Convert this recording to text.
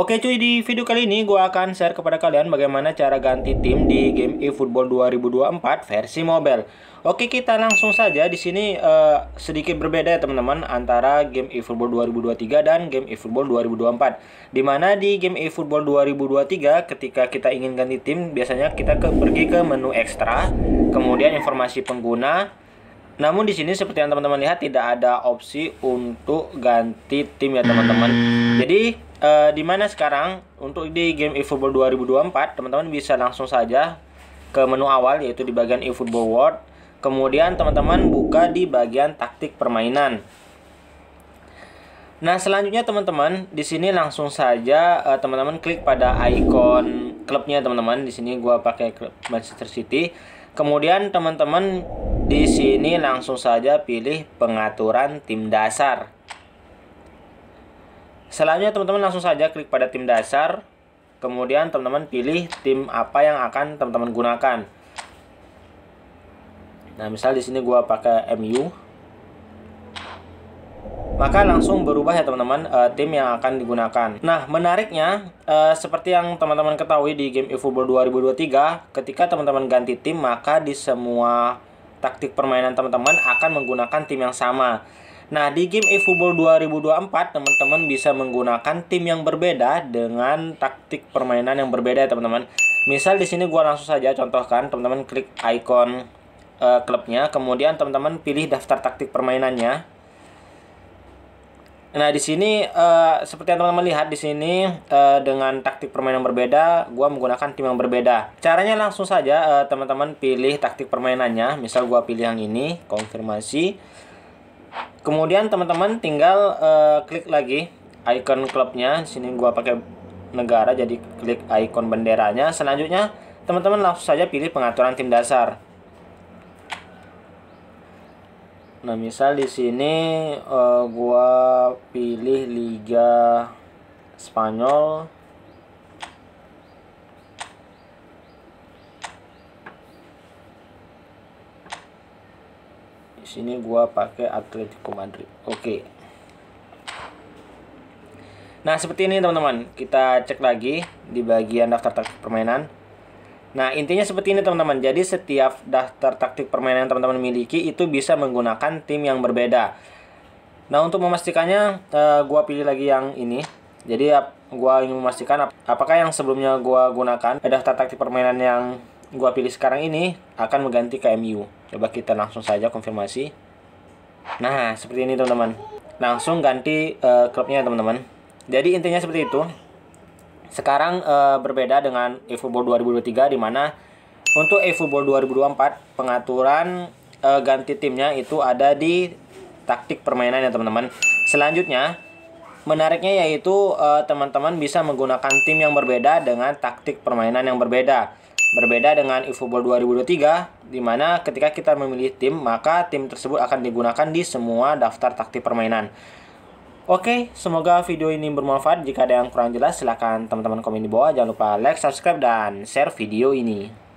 Oke cuy, di video kali ini gue akan share kepada kalian bagaimana cara ganti tim di game eFootball 2024 versi mobile. Oke, kita langsung saja di sini uh, sedikit berbeda ya teman-teman antara game eFootball 2023 dan game eFootball 2024. Dimana di game eFootball 2023 ketika kita ingin ganti tim, biasanya kita ke, pergi ke menu ekstra, kemudian informasi pengguna, namun di sini seperti yang teman-teman lihat tidak ada opsi untuk ganti tim ya teman-teman. Jadi uh, di mana sekarang untuk di game eFootball 2024 teman-teman bisa langsung saja ke menu awal yaitu di bagian eFootball World. Kemudian teman-teman buka di bagian taktik permainan. Nah, selanjutnya teman-teman, di sini langsung saja eh, teman-teman uh, klik pada ikon klubnya teman-teman. Di sini gua pakai klub Manchester City. Kemudian teman-teman di sini langsung saja pilih pengaturan tim dasar. Selanjutnya teman-teman langsung saja klik pada tim dasar. Kemudian teman-teman pilih tim apa yang akan teman-teman gunakan. Nah, misal di sini gua pakai MU. Maka langsung berubah ya teman-teman uh, tim yang akan digunakan. Nah, menariknya uh, seperti yang teman-teman ketahui di game eFootball 2023, ketika teman-teman ganti tim maka di semua taktik permainan teman-teman akan menggunakan tim yang sama. Nah, di game eFootball 2024, teman-teman bisa menggunakan tim yang berbeda dengan taktik permainan yang berbeda, ya, teman-teman. Misal di sini gua langsung saja contohkan, teman-teman klik icon uh, klubnya, kemudian teman-teman pilih daftar taktik permainannya. Nah, di sini uh, seperti yang teman-teman lihat di sini uh, dengan taktik permainan berbeda, gua menggunakan tim yang berbeda. Caranya langsung saja teman-teman uh, pilih taktik permainannya. Misal gua pilih yang ini, konfirmasi. Kemudian teman-teman tinggal uh, klik lagi icon klubnya. sini gua pakai negara jadi klik icon benderanya. Selanjutnya teman-teman langsung saja pilih pengaturan tim dasar. Nah, misal di sini uh, gua pilih liga Spanyol di sini gua pakai Atletico Madrid oke okay. nah seperti ini teman-teman kita cek lagi di bagian daftar taktik permainan nah intinya seperti ini teman-teman jadi setiap daftar taktik permainan yang teman-teman miliki itu bisa menggunakan tim yang berbeda nah untuk memastikannya eh, gua pilih lagi yang ini jadi gua ingin memastikan ap apakah yang sebelumnya gua gunakan eh, daftar taktik permainan yang gua pilih sekarang ini akan mengganti KMU coba kita langsung saja konfirmasi nah seperti ini teman-teman langsung ganti uh, klubnya teman-teman jadi intinya seperti itu sekarang uh, berbeda dengan eFootball 2023 di mana untuk eFootball 2024 pengaturan uh, ganti timnya itu ada di taktik permainan ya teman-teman selanjutnya menariknya yaitu teman-teman uh, teman -teman bisa menggunakan tim yang berbeda dengan taktik permainan yang berbeda Berbeda dengan eFootball 2023, di mana ketika kita memilih tim, maka tim tersebut akan digunakan di semua daftar taktik permainan. Oke, semoga video ini bermanfaat. Jika ada yang kurang jelas, silahkan teman-teman komen di bawah. Jangan lupa like, subscribe, dan share video ini.